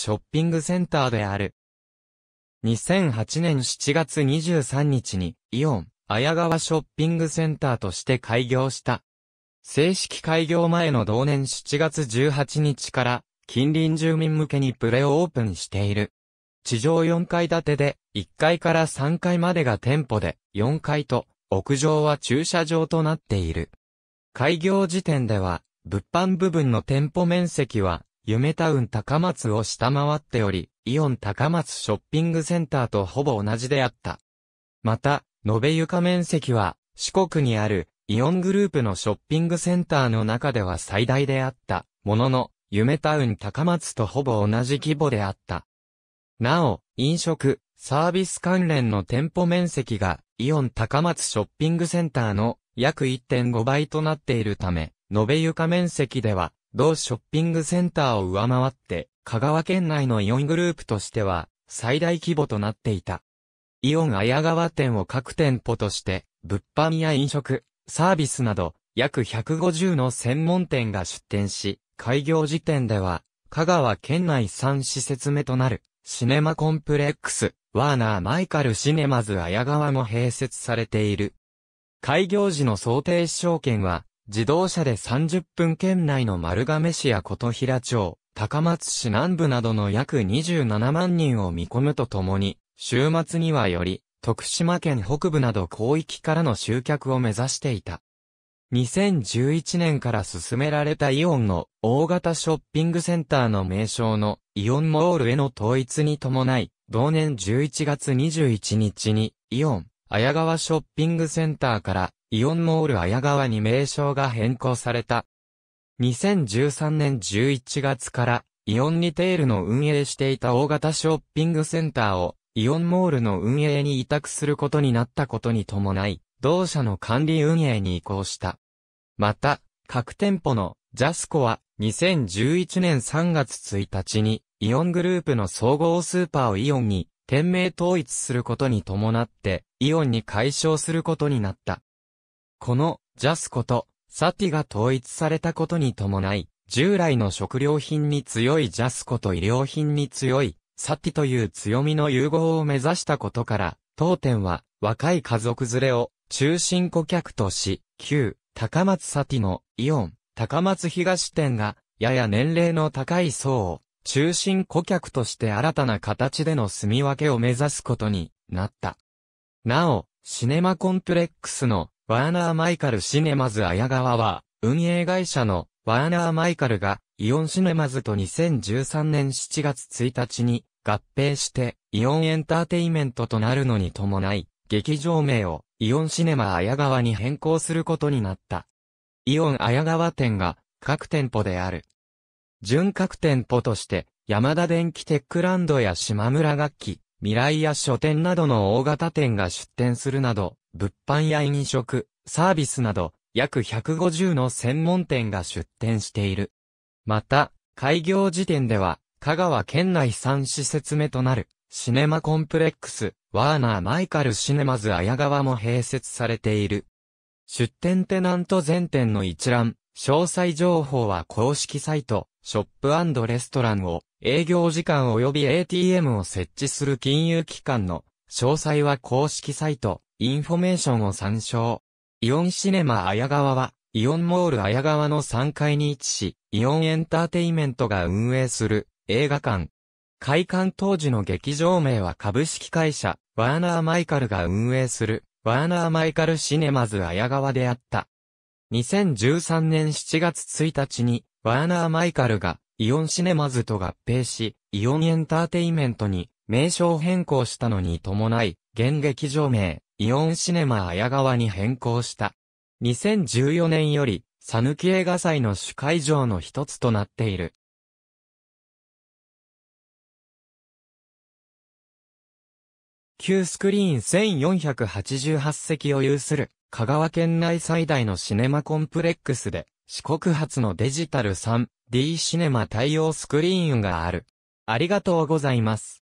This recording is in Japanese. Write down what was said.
ショッピングセンターである。2008年7月23日に、イオン、綾川ショッピングセンターとして開業した。正式開業前の同年7月18日から、近隣住民向けにプレオープンしている。地上4階建てで、1階から3階までが店舗で、4階と、屋上は駐車場となっている。開業時点では、物販部分の店舗面積は夢タウン高松を下回っており、イオン高松ショッピングセンターとほぼ同じであった。また、延べ床面積は、四国にある、イオングループのショッピングセンターの中では最大であった、ものの、夢タウン高松とほぼ同じ規模であった。なお、飲食、サービス関連の店舗面積が、イオン高松ショッピングセンターの約1.5倍となっているため、延べ床面積では、同ショッピングセンターを上回って、香川県内のイオングループとしては、最大規模となっていた。イオン綾川店を各店舗として、物販や飲食、サービスなど、約150の専門店が出店し、開業時点では、香川県内3施設目となる、シネマコンプレックス、ワーナーマイカルシネマズ綾川も併設されている。開業時の想定証券は、自動車で30分圏内の丸亀市や琴平町、高松市南部などの約27万人を見込むとともに、週末にはより、徳島県北部など広域からの集客を目指していた。2011年から進められたイオンの大型ショッピングセンターの名称のイオンモールへの統一に伴い、同年11月21日にイオン、綾川ショッピングセンターからイオンモール綾川に名称が変更された。2013年11月から、イオンリテールの運営していた大型ショッピングセンターを、イオンモールの運営に委託することになったことに伴い、同社の管理運営に移行した。また、各店舗のジャスコは2011年3月1日にイオングループの総合スーパーをイオンに店名統一することに伴ってイオンに解消することになった。この、ジャスコと、サティが統一されたことに伴い、従来の食料品に強いジャスコと医療品に強い、サティという強みの融合を目指したことから、当店は、若い家族連れを、中心顧客とし、旧、高松サティの、イオン、高松東店が、やや年齢の高い層を、中心顧客として新たな形での住み分けを目指すことになった。なお、シネマコンプレックスのワーナー・マイカル・シネマズ綾川は、運営会社のワーナー・マイカルがイオンシネマズと2013年7月1日に合併してイオンエンターテイメントとなるのに伴い、劇場名をイオンシネマ綾川に変更することになった。イオン綾川店が各店舗である。準各店舗として、山田電機テックランドや島村楽器、未来や書店などの大型店が出店するなど、物販や飲食、サービスなど、約150の専門店が出店している。また、開業時点では、香川県内3施設目となる、シネマコンプレックス、ワーナーマイカルシネマズ綾川も併設されている。出店テナント全店の一覧、詳細情報は公式サイト、ショップレストランを、営業時間及び ATM を設置する金融機関の詳細は公式サイト、インフォメーションを参照。イオンシネマ綾川は、イオンモール綾川の3階に位置し、イオンエンターテイメントが運営する映画館。開館当時の劇場名は株式会社、ワーナー・マイカルが運営する、ワーナー・マイカル・シネマズ綾川であった。2013年7月1日に、ワーナー・マイカルが、イオンシネマズと合併し、イオンエンターテイメントに名称変更したのに伴い、現劇場名、イオンシネマ綾川に変更した。2014年より、サヌキ映画祭の主会場の一つとなっている。旧スクリーン1488席を有する、香川県内最大のシネマコンプレックスで、四国発のデジタル3、D シネマ対応スクリーンがある。ありがとうございます。